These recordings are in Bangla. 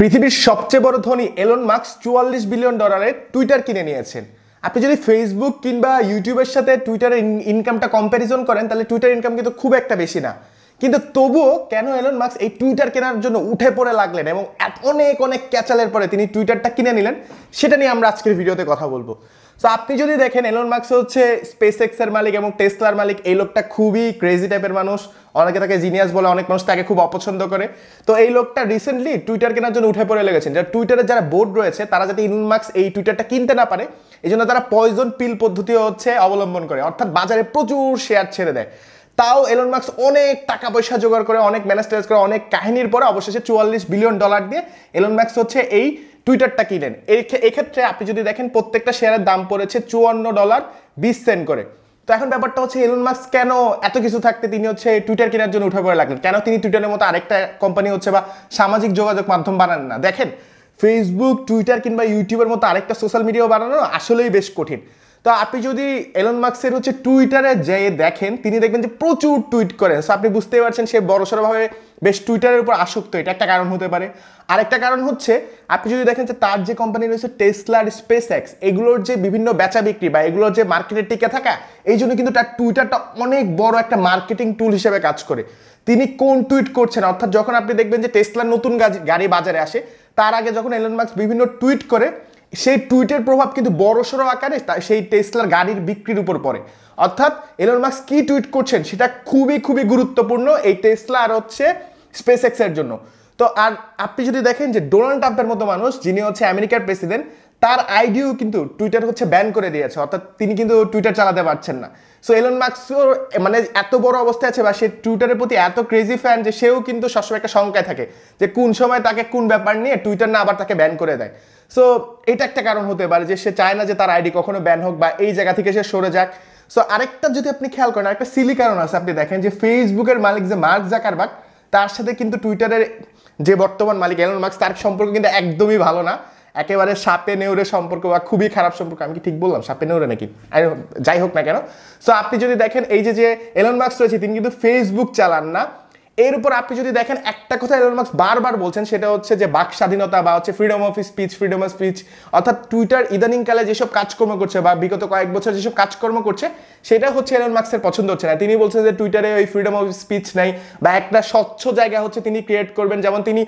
পৃথিবীর সবচেয়ে বড় ধনী এলন মার্কস চুয়াল্লিশ বিলিয়ন ডলারের টুইটার কিনে নিয়েছেন আপনি যদি ফেসবুক কিংবা ইউটিউবের সাথে টুইটারের ইনকামটা কম্প্যারিজন করেন তাহলে টুইটার ইনকাম কিন্তু খুব একটা বেশি না কিন্তু তবুও কেন এলন মার্কস এই টুইটার কেনার জন্য উঠে পড়ে লাগলেন এবং অনেক অনেক ক্যাচালের পরে তিনি টুইটারটা কিনে নিলেন সেটা নিয়ে আমরা আজকের ভিডিওতে কথা বলবো সো আপনি যদি দেখেন এলন মার্কস হচ্ছে স্পেস এক্সের মালিক এবং টেসলার মালিক এই লোকটা খুবই ক্রেজি টাইপের মানুষ অনেকে তাকে জিনিয়াস বলে অনেক মানুষ তাকে খুব অপছন্দ করে তো এই লোকটা রিসেন্টলি টুইটার কেনার জন্য উঠে পড়ে লেগেছেন যারা টুইটারের যারা বোর্ড রয়েছে তারা যাতে ইলন মার্কস এই টুইটারটা কিনতে না পারে এই জন্য তারা পয়জন পিল পদ্ধতি হচ্ছে অবলম্বন করে অর্থাৎ বাজারে প্রচুর শেয়ার ছেড়ে দেয় তাও এলন মার্কস অনেক টাকা পয়সা জোগাড় করে অনেক ম্যানেজ করে অনেক কাহিনীর পরে অবশেষে চুয়াল্লিশ বিলিয়ন ডলার দিয়ে এলন মার্কস হচ্ছে এই টুইটারটা কিনেন এক্ষেত্রে আপনি যদি দেখেন প্রত্যেকটা শেয়ারের দাম পড়েছে চুয়ান্ন ডলার বিশ সেন্ট করে তো এখন ব্যাপারটা হচ্ছে এলন মাস্ক কেন এত কিছু থাকতে তিনি হচ্ছে টুইটার কেনার জন্য উঠে পড়ে লাগলেন কেন তিনি টুইটারের মতো আরেকটা কোম্পানি হচ্ছে বা সামাজিক যোগাযোগ মাধ্যম বানান না দেখেন ফেসবুক টুইটার কিংবা ইউটিউবের মতো আরেকটা সোশ্যাল মিডিয়াও বানানো আসলেই বেশ কঠিন তো আপনি যদি এলন মার্কসের হচ্ছে টুইটারে যেয়ে দেখেন তিনি দেখবেন যে প্রচুর টুইট করেন সো আপনি বুঝতেই পারছেন সে বড়সড়ভাবে বেশ টুইটারের উপর আসক্ত এটা একটা কারণ হতে পারে আরেকটা কারণ হচ্ছে আপনি যদি দেখেন যে তার যে কোম্পানি রয়েছে টেসলার স্পেস এক্স এগুলোর যে বিভিন্ন বেচা বিক্রি বা এগুলোর যে মার্কেটে টিকে থাকা এই জন্য কিন্তু তার টুইটারটা অনেক বড় একটা মার্কেটিং টুল হিসেবে কাজ করে তিনি কোন টুইট করছেন অর্থাৎ যখন আপনি দেখবেন যে টেসলার নতুন গাড়ি বাজারে আসে তার আগে যখন এলন মাস্ক বিভিন্ন টুইট করে সেই টুইটের প্রভাব কিন্তু বড়সড় আকারে সেই টেসলার গাড়ির বিক্রির উপর পড়ে অর্থাৎ এলন মাস্ক কী টুইট করছেন সেটা খুবই খুবই গুরুত্বপূর্ণ এই টেসলা আর হচ্ছে স্পেস এক্সের জন্য তো আর আপনি যদি দেখেন যে ডোনাল্ড ট্রাম্পের মতো মানুষ যিনি হচ্ছে আমেরিকার প্রেসিডেন্ট তার আইডিও কিন্তু টুইটার হচ্ছে ব্যান করে দিয়েছে অর্থাৎ তিনি কিন্তু টুইটার চালাতে পারছেন না সো এলন মার্কসও মানে এত বড় অবস্থায় আছে বা সে টুইটারের প্রতি এত ক্রেজি ফ্যান যে সেও কিন্তু সবসময় একটা শঙ্কায় থাকে যে কোন সময় তাকে কোন ব্যাপার নিয়ে টুইটার না আবার তাকে ব্যান করে দেয় সো এটা একটা কারণ হতে পারে যে সে চায় না যে তার আইডি কখনো ব্যান হোক বা এই জায়গা থেকে সে সরে যাক সো আরেকটা যদি আপনি খেয়াল করেন আরেকটা সিলি কারণ আছে আপনি দেখেন যে ফেসবুকের মালিক যে মার্ক জাকারবাগ তার সাথে কিন্তু টুইটারের যে বর্তমান মালিক এলন মার্কস তার সম্পর্ক কিন্তু একদমই ভালো না একেবারে সাপে নেউরে সম্পর্ক বা খুবই খারাপ সম্পর্ক আমি কি ঠিক বললাম সাপে নেউরে নাকি যাই হোক না কেন সো আপনি যদি দেখেন এই যে যে এলন মার্কস রয়েছে তিনি কিন্তু ফেসবুক চালান না এর উপর আপনি যদি দেখেন একটা কথা এলন মার্কস বারবার বলছেন সেটা হচ্ছে যে বাক স্বাধীনতা বা হচ্ছে freedom of speech freedom of speech অর্থাৎ টুইটার ইদানিংকালে যেসব কাজকর্ম করছে বা বিগত কয়েক বছর যেসব কাজকর্ম করছে সেটা হচ্ছে এলন মার্কসের পছন্দ হচ্ছে না তিনি বলছেন যে টুইটারে ওই ফ্রিডম অফ স্পিচ নাই বা একটা স্বচ্ছ জায়গা হচ্ছে তিনি ক্রিয়েট করবেন যেমন তিনি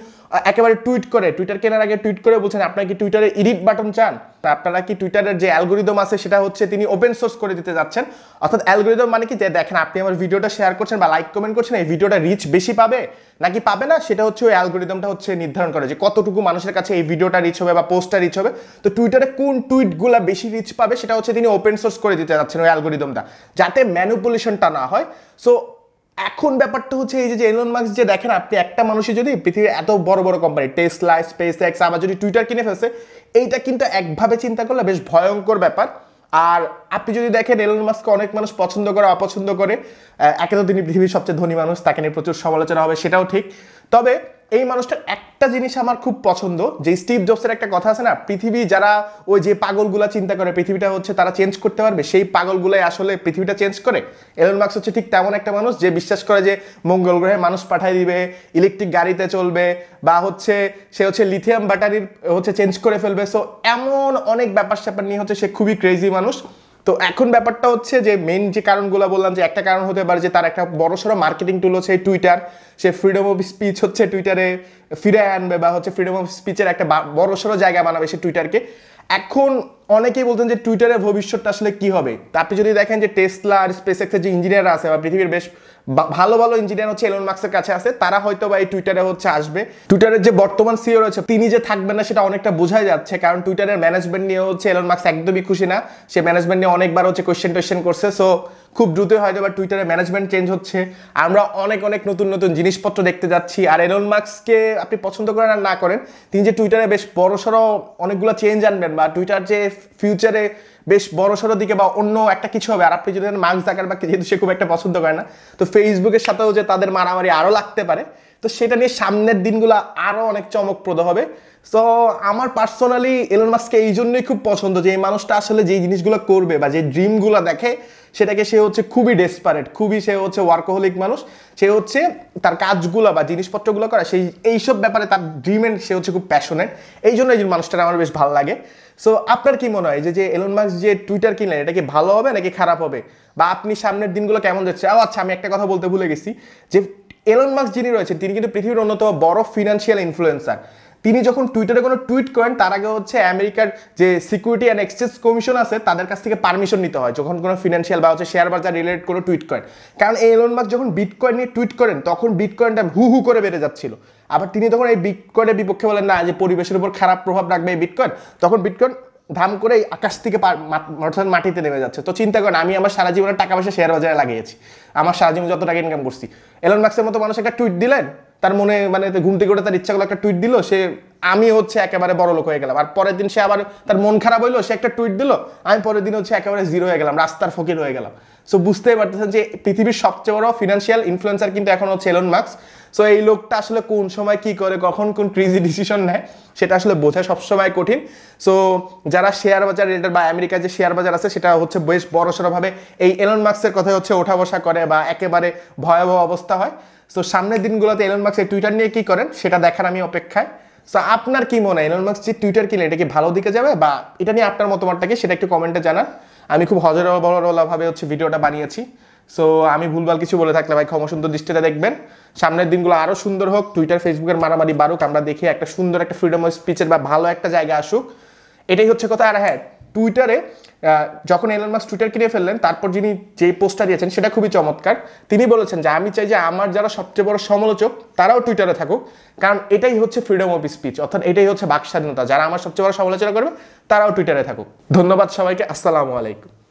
একেবারে টুইট করে টুইটার কেনার আগে টুইট করে বলছেন আপনার কি টুইটারে ইডিট বাটন চান তা আপনারা কি টুইটারের যে অ্যালগোরিদম আছে সেটা হচ্ছে তিনি ওপেন সোর্স করে দিতে যাচ্ছেন অর্থাৎ অ্যালগোরিদম মানে কি যে দেখেন আপনি আমার ভিডিওটা শেয়ার করছেন বা লাইক কমেন্ট করছেন এই ভিডিওটা রিচ বেশি পাবে নাকি পাবে না সেটা হচ্ছে ওই অ্যালগোরিদমটা হচ্ছে নির্ধারণ করে যে কতটুকু মানুষের কাছে এই ভিডিওটা রিচ হবে বা পোস্টটা রিচ হবে তো টুইটারে কোন টুইটগুলো বেশি রিচ পাবে সেটা হচ্ছে তিনি ওপেন সোর্স করে দিতে যাচ্ছেন ওই অ্যালগোরিদমটা যাতে ম্যানুপুলেশনটা না হয় সো এখন ব্যাপারটা হচ্ছে এই যে এলন মার্ক্স যে দেখেন আপনি একটা মানুষই যদি পৃথিবীর এত বড় বড় কোম্পানি টেসলা স্পেস এক্স আবার যদি টুইটার কিনে ফেলছে এইটা কিন্তু একভাবে চিন্তা করলে বেশ ভয়ঙ্কর ব্যাপার আর আপনি যদি দেখেন এলন মাস্ককে অনেক মানুষ পছন্দ করে অপছন্দ করে একে তো তিনি পৃথিবীর সবচেয়ে ধনী মানুষ তাকে নিয়ে প্রচুর সমালোচনা হবে সেটাও ঠিক তবে এই মানুষটার একটা জিনিস আমার খুব পছন্দ যে স্টিভ জবসের একটা কথা আছে না পৃথিবী যারা ওই যে পাগলগুলা চিন্তা করে পৃথিবীটা হচ্ছে তারা চেঞ্জ করতে পারবে সেই পাগলগুলাই আসলে পৃথিবীটা চেঞ্জ করে এলন মাস্ক হচ্ছে ঠিক তেমন একটা মানুষ যে বিশ্বাস করে যে মঙ্গল গ্রহে মানুষ পাঠাই দিবে ইলেকট্রিক গাড়িতে চলবে বা হচ্ছে সে হচ্ছে লিথিয়াম ব্যাটারির হচ্ছে চেঞ্জ করে ফেলবে সো এমন অনেক ব্যাপার স্যাপার নিয়ে হচ্ছে সে খুবই ক্রেজি মানুষ তো এখন ব্যাপারটা হচ্ছে যে মেন যে কারণগুলো বললাম যে একটা কারণ হতে পারে যে তার একটা বড় সড়ো মার্কেটিং টুল হচ্ছে টুইটার সে ফ্রিডম অফ স্পিচ হচ্ছে টুইটারে ফিরে আনবে বা হচ্ছে ফ্রিডম অফ স্পিচের একটা বড় সড়ো জায়গা বানাবে সে টুইটারকে এখন অনেকেই বলতেন যে টুইটারের ভবিষ্যৎটা আসলে কি হবে তা আপনি যদি দেখেন যে টেসলা আর স্পেস এক্সের যে ইঞ্জিনিয়াররা আছে বা পৃথিবীর বেশ ভালো ভালো ইঞ্জিনিয়ার হচ্ছে এলন মার্কসের কাছে আছে তারা হয়তো বা এই টুইটারে হচ্ছে আসবে টুইটারের যে বর্তমান সিও রয়েছে তিনি যে থাকবেন না সেটা অনেকটা বোঝাই যাচ্ছে কারণ টুইটারের ম্যানেজমেন্ট নিয়ে হচ্ছে এলন মার্কস একদমই খুশি না সে ম্যানেজমেন্ট নিয়ে অনেকবার হচ্ছে কোয়েশ্চেন টোয়েশ্চেন করছে সো খুব দ্রুতই হয়তো বা টুইটারে ম্যানেজমেন্ট চেঞ্জ হচ্ছে আমরা অনেক অনেক নতুন নতুন জিনিসপত্র দেখতে যাচ্ছি আর এলন মার্কসকে আপনি পছন্দ করেন আর না করেন তিনি যে টুইটারে বেশ বড়সড় অনেকগুলো চেঞ্জ আনবেন বা টুইটার যে ফিউচারে বেশ বড়সড় দিকে বা অন্য একটা কিছু হবে আর আপনি যদি মার্কস দেখেন বা যেহেতু সে খুব একটা পছন্দ করে না তো ফেসবুকের সাথেও যে তাদের মারামারি আরও লাগতে পারে তো সেটা নিয়ে সামনের দিনগুলো আরও অনেক চমকপ্রদ হবে সো আমার পার্সোনালি এলন মাস্ককে এই জন্যই খুব পছন্দ যে এই মানুষটা আসলে যেই জিনিসগুলো করবে বা যে ড্রিমগুলো দেখে সেটাকে সে হচ্ছে খুবই ডেসপারেট খুবই সে হচ্ছে ওয়ার্কোহলিক মানুষ সে হচ্ছে তার কাজগুলো বা জিনিসপত্রগুলো করা সেই এইসব ব্যাপারে তার ড্রিমের সে হচ্ছে খুব প্যাশনেট এই জন্য একজন মানুষটার আমার বেশ ভালো লাগে সো আপনার কি মনে হয় যে এলন মাস্ক যে টুইটার কিনলেন এটা কি ভালো হবে নাকি খারাপ হবে বা আপনি সামনের দিনগুলো কেমন যাচ্ছে ও আচ্ছা আমি একটা কথা বলতে ভুলে গেছি যে এলন মার্কস যিনি রয়েছেন তিনি কিন্তু পৃথিবীর অন্যতম বড় ফিনান্সিয়াল ইনফ্লুয়েন্সার তিনি যখন টুইটারে কোনো টুইট করেন তার আগে হচ্ছে আমেরিকার যে সিকিউরিটি অ্যান্ড এক্সচেঞ্জ কমিশন আছে তাদের কাছ থেকে পারমিশন নিতে হয় যখন কোনো ফিনান্সিয়াল বা হচ্ছে শেয়ার বাজার রিলেটেড কোনো টুইট করেন কারণ এই এলন মার্ক যখন বিটকয়েন নিয়ে টুইট করেন তখন বিটকয়েন দাম হু হু করে বেড়ে যাচ্ছিল আবার তিনি তখন এই বিটকয়েনের বিপক্ষে বলেন না যে পরিবেশের উপর খারাপ প্রভাব রাখবে এই বিটকয়েন তখন বিটকয়েন ধাম করে আকাশ থেকে অর্থাৎ মাটিতে নেমে যাচ্ছে তো চিন্তা করেন আমি আমার সারা জীবনের টাকা পয়সা শেয়ার বাজারে লাগিয়েছি আমার সারা জীবন যত টাকা ইনকাম করছি এলন মার্কসের মতো মানুষ একটা টুইট দিলেন তার মনে মানে ঘুম থেকে ওঠে তার ইচ্ছা করলো একটা টুইট দিল সে আমি হচ্ছে একেবারে বড় লোক হয়ে গেলাম আর পরের দিন সে আবার তার মন খারাপ হইলো সে একটা টুইট দিল আমি পরের দিন হচ্ছে একেবারে জিরো হয়ে গেলাম রাস্তার ফকির হয়ে গেলাম সো বুঝতেই পারতেছেন যে পৃথিবীর সবচেয়ে বড় ফিনান্সিয়াল ইনফ্লুয়েন্সার কিন্তু এখন হচ্ছে এলন মার্ক্স সো এই লোকটা আসলে কোন সময় কি করে কখন কোন ক্রিজি ডিসিশন নেয় সেটা আসলে বোঝা সবসময় কঠিন সো যারা শেয়ার বাজার রিলেটেড বা আমেরিকার যে শেয়ার বাজার আছে সেটা হচ্ছে বেশ বড়সড়ভাবে এই এলন মার্ক্সের কথা হচ্ছে ওঠা বসা করে বা একেবারে ভয়াবহ অবস্থা হয় সো সামনের দিনগুলোতে এলন মার্ক্স এই টুইটার নিয়ে কী করেন সেটা দেখার আমি অপেক্ষায় সো আপনার কি মনে হয় এলন মার্ক্স যে টুইটার কিনে এটা কি ভালো দিকে যাবে বা এটা নিয়ে আপনার মতামতটা কি সেটা একটু কমেন্টে জানান আমি খুব হজর বড়ভাবে হচ্ছে ভিডিওটা বানিয়েছি সো আমি ভুলভাল কিছু বলে থাকলে ভাই ক্ষমা সুন্দর দৃষ্টিতে দেখবেন সামনের দিনগুলো আরও সুন্দর হোক টুইটার ফেসবুকের মারামারি বাড়ুক আমরা দেখি একটা সুন্দর একটা ফ্রিডম অফ স্পিচের বা ভালো একটা জায়গা আসুক এটাই হচ্ছে কথা আর হ্যাঁ টুইটারে যখন এলন মাস টুইটার কিনে ফেললেন তারপর যিনি যে পোস্টটা দিয়েছেন সেটা খুবই চমৎকার তিনি বলেছেন যে আমি চাই যে আমার যারা সবচেয়ে বড় সমালোচক তারাও টুইটারে থাকুক কারণ এটাই হচ্ছে ফ্রিডম অফ স্পিচ অর্থাৎ এটাই হচ্ছে বাক স্বাধীনতা যারা আমার সবচেয়ে বড় সমালোচনা করবে তারাও টুইটারে থাকুক ধন্যবাদ সবাইকে আসসালামু আলাইকুম